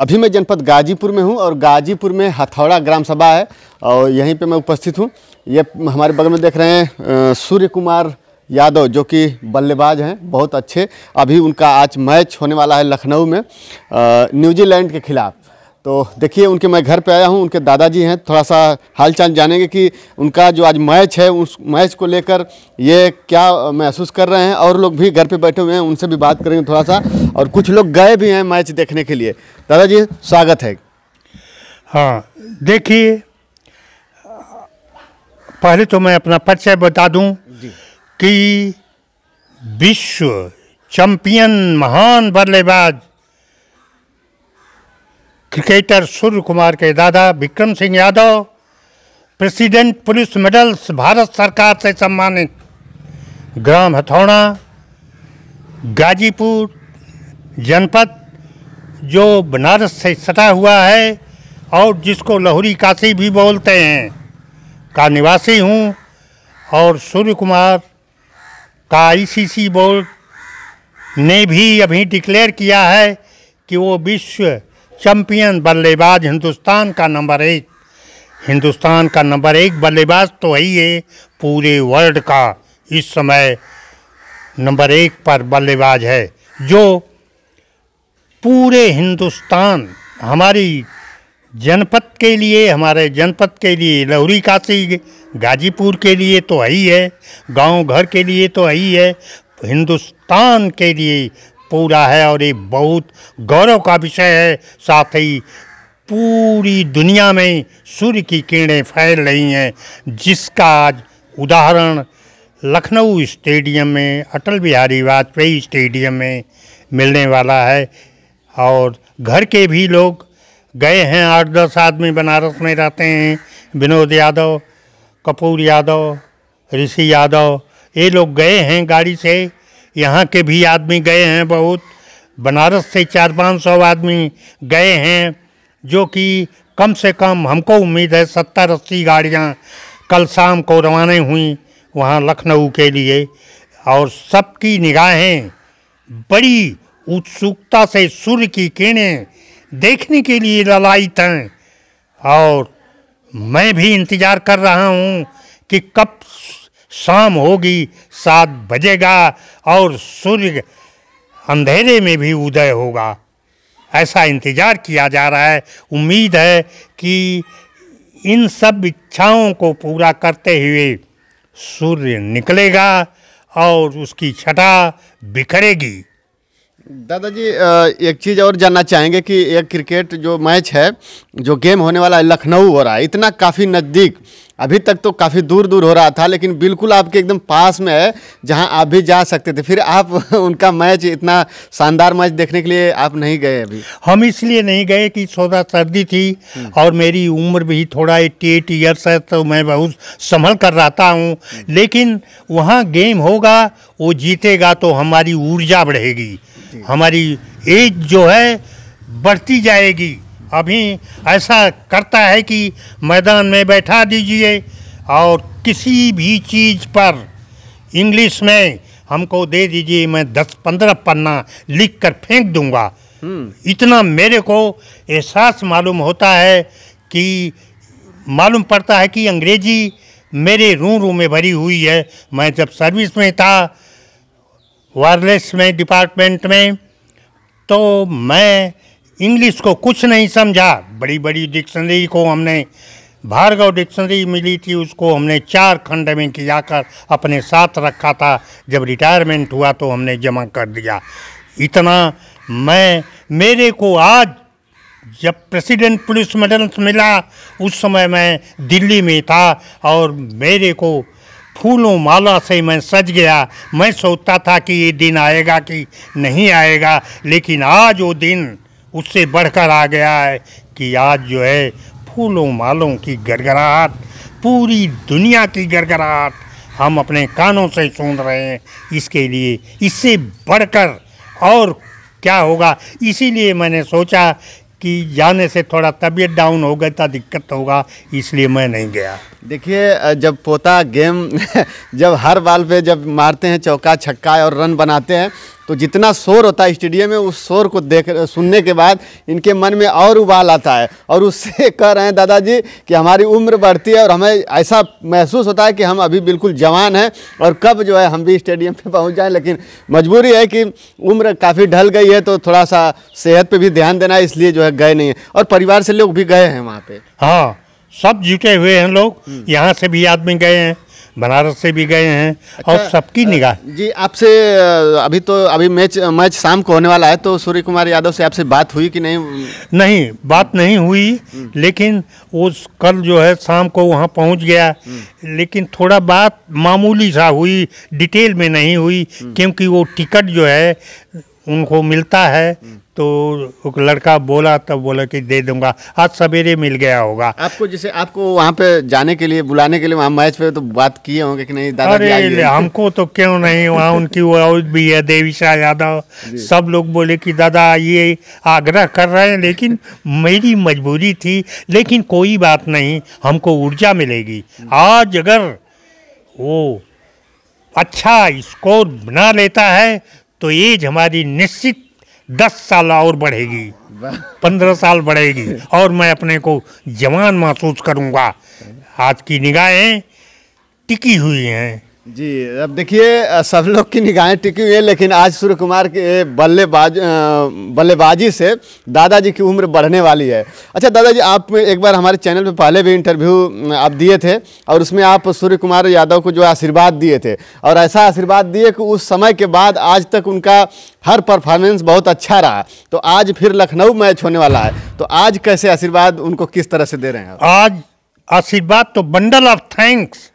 अभी मैं जनपद गाजीपुर में हूँ और गाजीपुर में हथौड़ा ग्राम सभा है और यहीं पे मैं उपस्थित हूँ ये हमारे बगल में देख रहे हैं सूर्य कुमार यादव जो कि बल्लेबाज हैं बहुत अच्छे अभी उनका आज मैच होने वाला है लखनऊ में न्यूजीलैंड के खिलाफ तो देखिए उनके मैं घर पे आया हूँ उनके दादाजी हैं थोड़ा सा हालचाल जानेंगे कि उनका जो आज मैच है उस मैच को लेकर ये क्या महसूस कर रहे हैं और लोग भी घर पे बैठे हुए हैं उनसे भी बात करेंगे थोड़ा सा और कुछ लोग गए भी हैं मैच देखने के लिए दादाजी स्वागत है हाँ देखिए पहले तो मैं अपना परिचय बता दूँ कि विश्व चैम्पियन महान बल्लेबाज क्रिकेटर सूर्य कुमार के दादा Vikram Singh Yadav president police medals Bharat सरकार से सम्मानित ग्राम हथौड़ा गाजीपुर जनपद जो बनारस से सटा हुआ है और जिसको लहुरी काशी भी बोलते हैं का निवासी हूँ और सूर्य कुमार का आईसीसी बोर्ड ने भी अभी डिक्लेयर किया है कि वो विश्व चैम्पियन बल्लेबाज हिंदुस्तान का नंबर एक हिंदुस्तान का नंबर एक बल्लेबाज तो है ही है पूरे वर्ल्ड का इस समय नंबर एक पर बल्लेबाज है जो पूरे हिंदुस्तान हमारी जनपद के लिए हमारे जनपद के लिए लहरी काशी गाजीपुर के लिए तो है ही है गांव घर के लिए तो है ही है हिंदुस्तान के लिए पूरा है और ये बहुत गौरव का विषय है साथ ही पूरी दुनिया में सूर्य की किरणें फैल रही हैं जिसका आज उदाहरण लखनऊ स्टेडियम में अटल बिहारी वाजपेयी स्टेडियम में मिलने वाला है और घर के भी लोग गए हैं आठ दस आदमी बनारस में रहते हैं विनोद यादव कपूर यादव ऋषि यादव ये लोग गए हैं गाड़ी से यहाँ के भी आदमी गए हैं बहुत बनारस से चार पाँच सौ आदमी गए हैं जो कि कम से कम हमको उम्मीद है सत्तर अस्सी गाड़ियाँ कल शाम को रवाना हुई वहाँ लखनऊ के लिए और सबकी निगाहें बड़ी उत्सुकता से सूर्य की किरणें देखने के लिए ललायत हैं और मैं भी इंतज़ार कर रहा हूँ कि कब शाम होगी सात बजेगा और सूर्य अंधेरे में भी उदय होगा ऐसा इंतज़ार किया जा रहा है उम्मीद है कि इन सब इच्छाओं को पूरा करते हुए सूर्य निकलेगा और उसकी छटा बिखरेगी दादाजी एक चीज़ और जानना चाहेंगे कि एक क्रिकेट जो मैच है जो गेम होने वाला है लखनऊ हो रहा है इतना काफ़ी नज़दीक अभी तक तो काफ़ी दूर दूर हो रहा था लेकिन बिल्कुल आपके एकदम पास में है जहां आप भी जा सकते थे फिर आप उनका मैच इतना शानदार मैच देखने के लिए आप नहीं गए अभी हम इसलिए नहीं गए कि थोड़ा सर्दी थी हम्म। और मेरी उम्र भी थोड़ा एट्टी एट ईयर्स है तो मैं बहुत संभल कर रहता हूँ हम्म। लेकिन वहाँ गेम होगा वो जीतेगा तो हमारी ऊर्जा बढ़ेगी हमारी एज जो है बढ़ती जाएगी अभी ऐसा करता है कि मैदान में बैठा दीजिए और किसी भी चीज़ पर इंग्लिश में हमको दे दीजिए मैं दस पंद्रह पन्ना लिख कर फेंक दूंगा हम्म। इतना मेरे को एहसास मालूम होता है कि मालूम पड़ता है कि अंग्रेजी मेरे रू रू में भरी हुई है मैं जब सर्विस में था वायरलेस में डिपार्टमेंट में तो मैं इंग्लिश को कुछ नहीं समझा बड़ी बड़ी डिक्शनरी को हमने भार्गव डिक्शनरी मिली थी उसको हमने चार खंड में जाकर अपने साथ रखा था जब रिटायरमेंट हुआ तो हमने जमा कर दिया इतना मैं मेरे को आज जब प्रेसिडेंट पुलिस मेडल मिला उस समय मैं दिल्ली में था और मेरे को फूलों माला से मैं सज गया मैं सोचता था कि ये दिन आएगा कि नहीं आएगा लेकिन आज वो दिन उससे बढ़कर आ गया है कि आज जो है फूलों मालों की गड़गड़ाहट पूरी दुनिया की गड़गड़ाहट हम अपने कानों से सुन रहे हैं इसके लिए इससे बढ़कर और क्या होगा इसीलिए मैंने सोचा कि जाने से थोड़ा तबीयत डाउन हो गया था दिक्कत होगा इसलिए मैं नहीं गया देखिए जब पोता गेम जब हर बाल पे जब मारते हैं चौका छक्का और रन बनाते हैं तो जितना शोर होता है स्टेडियम में उस शोर को देख सुनने के बाद इनके मन में और उबाल आता है और उससे कह रहे हैं दादाजी कि हमारी उम्र बढ़ती है और हमें ऐसा महसूस होता है कि हम अभी बिल्कुल जवान हैं और कब जो है हम भी स्टेडियम पे पहुंच जाएं लेकिन मजबूरी है कि उम्र काफ़ी ढल गई है तो थोड़ा सा सेहत पर भी ध्यान देना है इसलिए जो है गए नहीं है और परिवार से लोग भी गए हैं वहाँ पर हाँ सब जुटे हुए हैं लोग हम्म। यहाँ से भी आदमी गए हैं बनारस से भी गए हैं अच्छा, और सबकी निगाह जी आपसे अभी तो अभी मैच मैच शाम को होने वाला है तो सूर्य कुमार यादव से आपसे बात हुई कि नहीं नहीं बात नहीं हुई हम्म। लेकिन वो कल जो है शाम को वहाँ पहुँच गया हम्म। लेकिन थोड़ा बात मामूली सा हुई डिटेल में नहीं हुई क्योंकि वो टिकट जो है उनको मिलता है हम्म। तो लड़का बोला तब बोला कि दे दूंगा आज सवेरे मिल गया होगा आपको जैसे आपको वहाँ पे जाने के लिए बुलाने के लिए वहाँ मैच पे तो बात किए होंगे कि नहीं दादा अरे हमको तो क्यों नहीं वहाँ उनकी वो भी है देवी शाह यादव सब लोग बोले कि दादा ये आग्रह कर रहे हैं लेकिन मेरी मजबूरी थी लेकिन कोई बात नहीं हमको ऊर्जा मिलेगी आज अगर वो अच्छा स्कोर बना लेता है तो एज हमारी निश्चित दस साल और बढ़ेगी पंद्रह साल बढ़ेगी और मैं अपने को जवान महसूस करूंगा आज की निगाहें टिकी हुई हैं जी अब देखिए सब लोग की निगाहें टिकी हुई है लेकिन आज सूर्य कुमार के बल्लेबाज बल्लेबाजी से दादाजी की उम्र बढ़ने वाली है अच्छा दादाजी आप एक बार हमारे चैनल पे पहले भी इंटरव्यू आप दिए थे और उसमें आप सूर्य कुमार यादव को जो आशीर्वाद दिए थे और ऐसा आशीर्वाद दिए कि उस समय के बाद आज तक उनका हर परफॉर्मेंस बहुत अच्छा रहा तो आज फिर लखनऊ मैच होने वाला है तो आज कैसे आशीर्वाद उनको किस तरह से दे रहे हैं आज आशीर्वाद तो बंडल ऑफ थैंक्स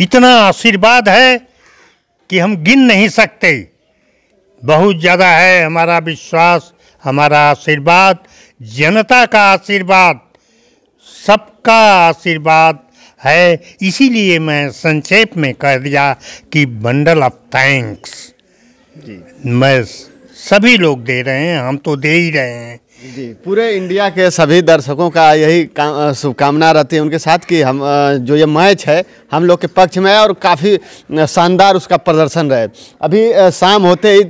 इतना आशीर्वाद है कि हम गिन नहीं सकते बहुत ज़्यादा है हमारा विश्वास हमारा आशीर्वाद जनता का आशीर्वाद सबका आशीर्वाद है इसीलिए मैं संक्षेप में कह दिया कि बंडल ऑफ थैंक्स मैं सभी लोग दे रहे हैं हम तो दे ही रहे हैं जी पूरे इंडिया के सभी दर्शकों का यही का शुभकामना रहती है उनके साथ कि हम जो ये मैच है हम लोग के पक्ष में है और काफ़ी शानदार उसका प्रदर्शन रहे अभी शाम होते ही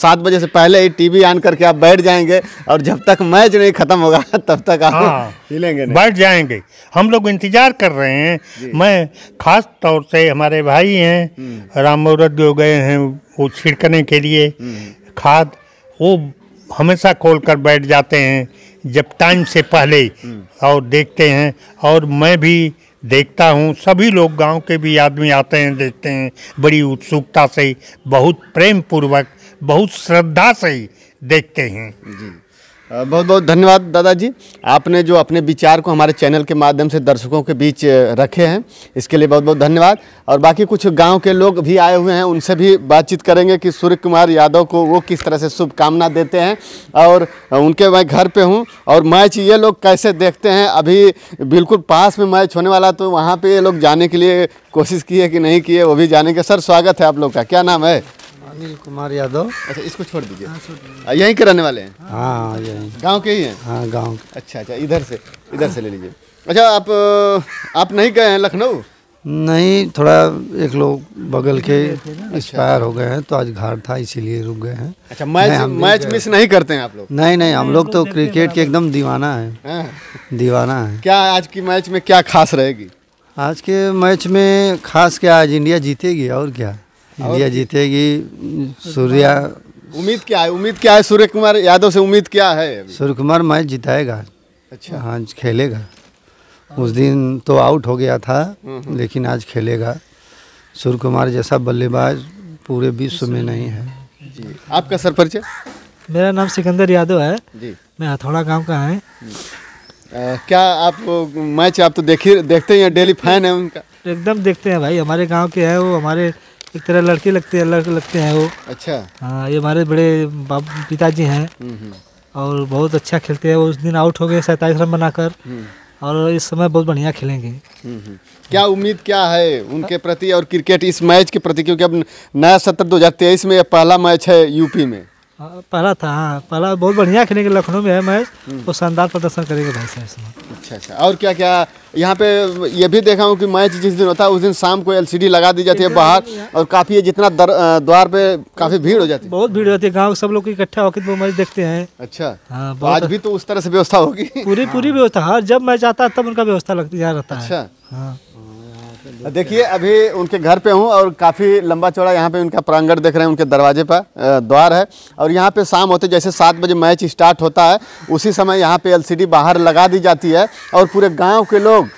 सात बजे से पहले ही टीवी ऑन करके आप बैठ जाएंगे और जब तक मैच नहीं ख़त्म होगा तब तक आप हाँ, हिलेंगे बैठ जाएंगे हम लोग इंतज़ार कर रहे हैं मैं खास तौर से हमारे भाई हैं हम्म। राम मुहूर्त जो गए हैं वो छिड़कने के लिए हम्म। खाद वो हमेशा खोल कर बैठ जाते हैं जब टाइम से पहले हम्म। और देखते हैं और मैं भी देखता हूँ सभी लोग गांव के भी आदमी आते हैं देखते हैं बड़ी उत्सुकता से बहुत प्रेम पूर्वक बहुत श्रद्धा से देखते हैं जी बहुत बहुत धन्यवाद दादाजी आपने जो अपने विचार को हमारे चैनल के माध्यम से दर्शकों के बीच रखे हैं इसके लिए बहुत बहुत धन्यवाद और बाकी कुछ गांव के लोग भी आए हुए हैं उनसे भी बातचीत करेंगे कि सूर्य कुमार यादव को वो किस तरह से शुभकामना देते हैं और उनके मैं घर पे हूँ और मैच ये लोग कैसे देखते हैं अभी बिल्कुल पास में मैच होने वाला तो वहाँ पर ये लोग जाने के लिए कोशिश किए कि नहीं किए वो भी जाने के सर स्वागत है आप लोग का क्या नाम है अनिल कुमार यादव अच्छा इसको छोड़ दीजिए हाँ, यहीं के रहने वाले हैं हाँ यहीं गाँव के ही हैं हाँ गाँव अच्छा अच्छा इधर से इधर से ले लीजिए अच्छा आप आप नहीं गए हैं लखनऊ नहीं थोड़ा एक लोग बगल के एक्सपायर अच्छा। हो गए हैं तो आज घाट था इसीलिए रुक गए हैं अच्छा मैच मैच मिस नहीं करते हैं आप लोग नहीं नहीं हम लोग तो, तो क्रिकेट के एकदम दीवाना है हाँ। दीवाना है क्या आज की मैच में क्या खास रहेगी आज के मैच में खास क्या आज इंडिया जीतेगी और क्या इंडिया जीतेगी सूर्या उम्मीद क्या है उम्मीद क्या है सूर्य कुमार यादव से उम्मीद क्या है सूर्य कुमार मैच जिताएगा अच्छा हाँ खेलेगा उस दिन तो आउट हो गया था हम्म, हम्म। लेकिन आज खेलेगा सूर्य कुमार जैसा बल्लेबाज पूरे विश्व में नहीं है जी आपका सर परिचय मेरा नाम सिकंदर यादव है जी मैं हथौड़ा गांव का है आ, क्या आप मैच आप तो देखिए देखते हैं डेली फैन है उनका एकदम देखते हैं भाई हमारे गांव के है वो हमारे एक तरह लड़के लगते हैं लड़के लगते हैं वो अच्छा हाँ ये हमारे बड़े पिताजी हैं हम्म, हम्म। और बहुत अच्छा खेलते हैं वो उस दिन आउट हो गए सैतालीस रन बनाकर हम्म। और इस समय बहुत बढ़िया खेलेंगे क्या उम्मीद क्या है उनके प्रति और क्रिकेट इस मैच के प्रति क्योंकि अब नया सत्र दो हज़ार तेईस में पहला मैच है यूपी में हाँ, पहला था हाँ पहला बहुत बढ़िया खेलेंगे लखनऊ में है मैच वो शानदार प्रदर्शन करेंगे भाई साहब अच्छा अच्छा और क्या क्या यहाँ पे ये भी देखा हूँ कि मैच जिस दिन होता है उस दिन शाम को एलसीडी लगा दी जाती है बाहर और काफ़ी जितना द्वार पे काफ़ी भीड़ हो जाती है बहुत भीड़ होती है गाँव सब लोग इकट्ठा होकर तो मैच देखते हैं अच्छा हाँ तो आज भी तो उस तरह से व्यवस्था होगी पूरी पूरी व्यवस्था हर हाँ, जब मैच आता है तब उनका व्यवस्था लगती यहाँ रहता है अच्छा हाँ। देखिए अभी उनके घर पे हूँ और काफ़ी लंबा चौड़ा यहाँ पे उनका प्रांगण देख रहे हैं उनके दरवाजे पर द्वार है और यहाँ पे शाम होते जैसे सात बजे मैच स्टार्ट होता है उसी समय यहाँ पे एलसीडी बाहर लगा दी जाती है और पूरे गाँव के लोग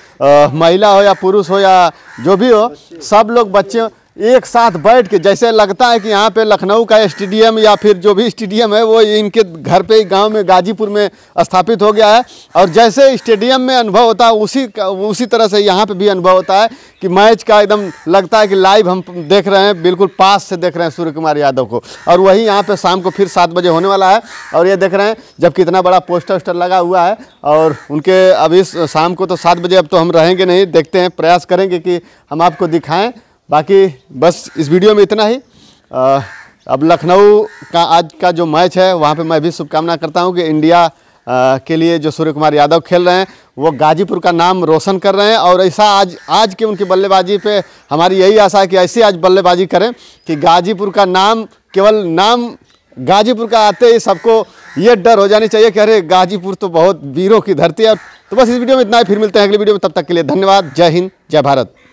महिला हो या पुरुष हो या जो भी हो सब लोग बच्चे एक साथ बैठ के जैसे लगता है कि यहाँ पे लखनऊ का स्टेडियम या फिर जो भी स्टेडियम है वो इनके घर पे गांव में गाजीपुर में स्थापित हो गया है और जैसे स्टेडियम में अनुभव होता है उसी उसी तरह से यहाँ पे भी अनुभव होता है कि मैच का एकदम लगता है कि लाइव हम देख रहे हैं बिल्कुल पास से देख रहे हैं सूर्य कुमार यादव को और वही यहाँ पर शाम को फिर सात बजे होने वाला है और ये देख रहे हैं जबकि इतना बड़ा पोस्टर वोस्टर लगा हुआ है और उनके अभी शाम को तो सात बजे अब तो हम रहेंगे नहीं देखते हैं प्रयास करेंगे कि हम आपको दिखाएँ बाकी बस इस वीडियो में इतना ही आ, अब लखनऊ का आज का जो मैच है वहाँ पे मैं भी शुभकामना करता हूँ कि इंडिया आ, के लिए जो सूर्य कुमार यादव खेल रहे हैं वो गाजीपुर का नाम रोशन कर रहे हैं और ऐसा आज आज की उनकी बल्लेबाजी पे हमारी यही आशा है कि ऐसे आज बल्लेबाजी करें कि गाजीपुर का नाम केवल नाम गाजीपुर का आते ही सबको ये डर हो जानी चाहिए कि अरे गाजीपुर तो बहुत वीरों की धरती है तो बस इस वीडियो में इतना ही फिर मिलते हैं अगले वीडियो में तब तक के लिए धन्यवाद जय हिंद जय भारत